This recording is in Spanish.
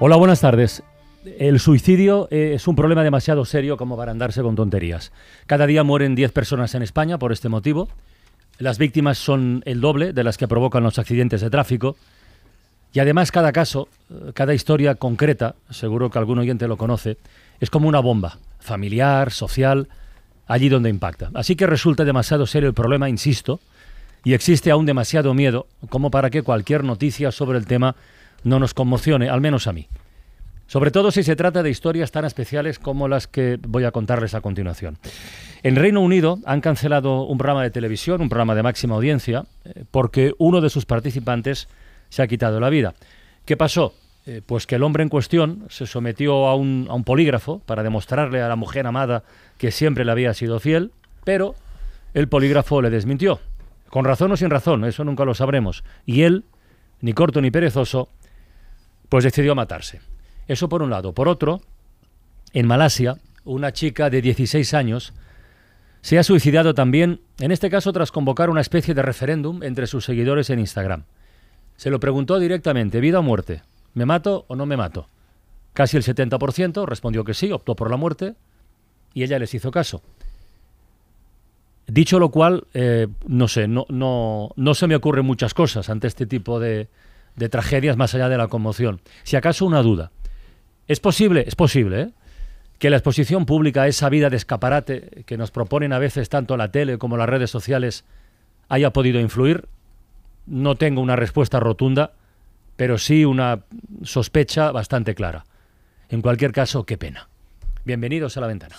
Hola, buenas tardes. El suicidio eh, es un problema demasiado serio como para andarse con tonterías. Cada día mueren 10 personas en España por este motivo. Las víctimas son el doble de las que provocan los accidentes de tráfico. Y además cada caso, eh, cada historia concreta, seguro que algún oyente lo conoce, es como una bomba, familiar, social, allí donde impacta. Así que resulta demasiado serio el problema, insisto, y existe aún demasiado miedo como para que cualquier noticia sobre el tema no nos conmocione, al menos a mí. Sobre todo si se trata de historias tan especiales como las que voy a contarles a continuación. En Reino Unido han cancelado un programa de televisión, un programa de máxima audiencia, eh, porque uno de sus participantes se ha quitado la vida. ¿Qué pasó? Eh, pues que el hombre en cuestión se sometió a un, a un, polígrafo para demostrarle a la mujer amada que siempre le había sido fiel, pero el polígrafo le desmintió. Con razón o sin razón, eso nunca lo sabremos. Y él, ni corto ni perezoso, pues decidió matarse. Eso por un lado. Por otro, en Malasia, una chica de 16 años se ha suicidado también, en este caso tras convocar una especie de referéndum entre sus seguidores en Instagram. Se lo preguntó directamente, vida o muerte, ¿me mato o no me mato? Casi el 70% respondió que sí, optó por la muerte y ella les hizo caso. Dicho lo cual, eh, no sé, no, no se me ocurren muchas cosas ante este tipo de, de tragedias más allá de la conmoción. Si acaso una duda. ¿Es posible? Es posible, ¿eh? que la exposición pública, esa vida de escaparate que nos proponen a veces tanto la tele como las redes sociales, haya podido influir? No tengo una respuesta rotunda, pero sí una sospecha bastante clara. En cualquier caso, qué pena. Bienvenidos a la ventana.